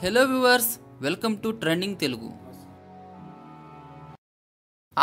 hello viewers welcome to trending Telugu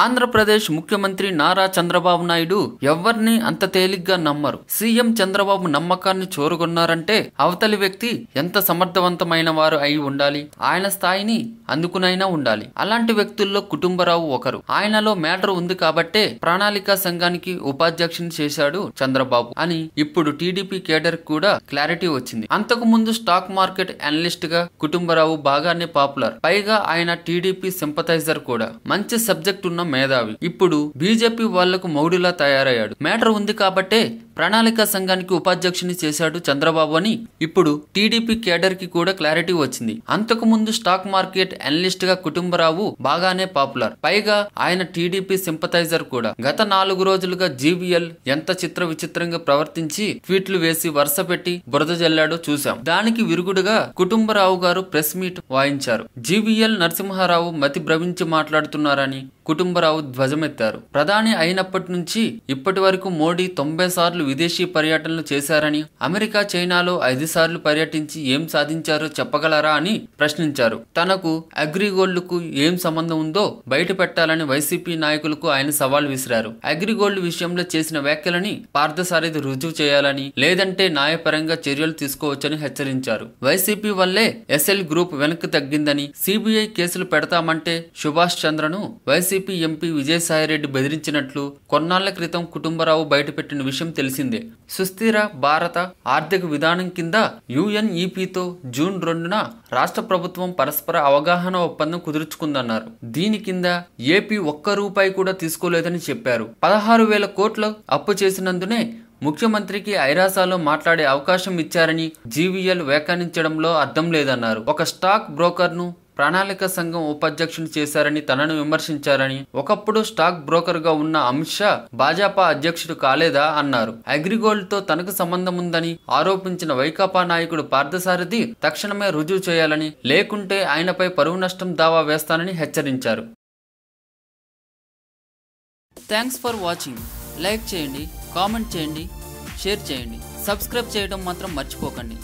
Andhra Pradesh ముఖ్యమంత్రి నారా చంద్రబాబు నాయుడు ఎవరిని అంత తేలిగ్గా నమ్మరు సీఎం చంద్రబాబు నమ్మకాన్ని చోరుగొన్నారంటే అవతలి వ్యక్తి ఎంత సమర్థవంతమైన వారు అయి ఉండాలి ఆయన స్థాయిని అందుకునైనా ఉండాలి అలాంటి వ్యక్తుల్లో కుటుంబరావు ఒకరు ఆయనలో మ్యాటర్ ఉంది కాబట్టే ప్రణాళిక సంఘానికి ఉపాధ్యక్షుని చేశాడు చంద్రబాబు అని ఇప్పుడు టీడీపీ కేడర్ కూడా క్లారిటీ వచ్చింది అంతకు ముందు స్టాక్ మార్కెట్ అనలిస్ట్ గా కుటుంబరావు బాగానే పాపులర్ పైగా ఆయన టీడీపీ సింపథైజర్ కూడా మంచి సబ్జెక్ట్ ఉన్న మేధావి ఇప్పుడు బీజేపీ వాళ్లకు మౌడిలా తయారయ్యాడు మ్యాటర్ ఉంది కాబట్టే ప్రణాళిక సంఘానికి ఉపాధ్యక్షుని చేశాడు చంద్రబాబు అని ఇప్పుడు టీడీపీ కేడర్ కి కూడా క్లారిటీ వచ్చింది అంతకుముందు స్టాక్ మార్కెట్ అనలిస్ట్ గా కుటుంబరావు బాగానే పాపులర్ పైగా ఆయన టీడీపీ సింపతైజర్ కూడా గత నాలుగు రోజులుగా జీవీఎల్ ఎంత చిత్ర విచిత్రంగా ప్రవర్తించి ట్వీట్లు వేసి వరుస పెట్టి బురద జల్లాడో చూశాం దానికి విరుగుడుగా కుటుంబరావు గారు ప్రెస్ మీట్ వాయించారు జీవీఎల్ నరసింహారావు మతి భ్రమించి మాట్లాడుతున్నారని కుటుంబరావు ధ్వజమెత్తారు ప్రధాని అయినప్పటి నుంచి ఇప్పటి వరకు మోడీ తొంభై సార్లు విదేశీ పర్యటనలు చేశారని అమెరికా చైనాలో ఐదు సార్లు పర్యటించి ఏం సాధించారో చెప్పగలరా అని ప్రశ్నించారు తనకు అగ్రిగోల్డ్కు ఏం సంబంధం ఉందో బయట పెట్టాలని వైసీపీ నాయకులకు ఆయన సవాల్ విసిరారు అగ్రిగోల్డ్ విషయంలో చేసిన వ్యాఖ్యలని పార్థసారథి రుజువు చేయాలని లేదంటే న్యాయపరంగా చర్యలు తీసుకోవచ్చని హెచ్చరించారు వైసీపీ వల్లే ఎస్ఎల్ గ్రూప్ వెనక్కి తగ్గిందని సిబిఐ కేసులు పెడతామంటే సుభాష్ చంద్రను వైసీపీ వైసీపీ ఎంపీ విజయసాయిరెడ్డి బెదిరించినట్లు కొన్నాళ్ల క్రితం కుటుంబరావు బయటపెట్టిన విషయం తెలిసిందే సుస్థిర భారత ఆర్థిక విధానం కింద యుఎన్ఈపితో జూన్ రెండున రాష్ట్ర ప్రభుత్వం పరస్పర అవగాహన ఒప్పందం కుదుర్చుకుందన్నారు దీని కింద ఏపీ ఒక్క రూపాయి కూడా తీసుకోలేదని చెప్పారు పదహారు వేల కోట్ల అప్పు చేసినందునే ముఖ్యమంత్రికి ఐరాసాలో మాట్లాడే అవకాశం ఇచ్చారని జీవీఎల్ వ్యాఖ్యానించడంలో అర్థం లేదన్నారు ఒక స్టాక్ బ్రోకర్ను ప్రణాళిక సంఘం ఉపాధ్యక్షుని చేశారని తనను విమర్శించారని ఒకప్పుడు స్టాక్ బ్రోకర్గా ఉన్న అమిత్ షా భాజపా అధ్యక్షుడు కాలేదా అన్నారు అగ్రిగోల్డ్తో తనకు సంబంధం ఉందని ఆరోపించిన వైకాపా నాయకుడు పార్థసారథి తక్షణమే రుజువు చేయాలని లేకుంటే ఆయనపై పరువు నష్టం దావా వేస్తానని హెచ్చరించారు థ్యాంక్స్ ఫర్ వాచింగ్ లైక్ చేయండి కామెంట్ చేయండి షేర్ చేయండి సబ్స్క్రైబ్ చేయడం మాత్రం మర్చిపోకండి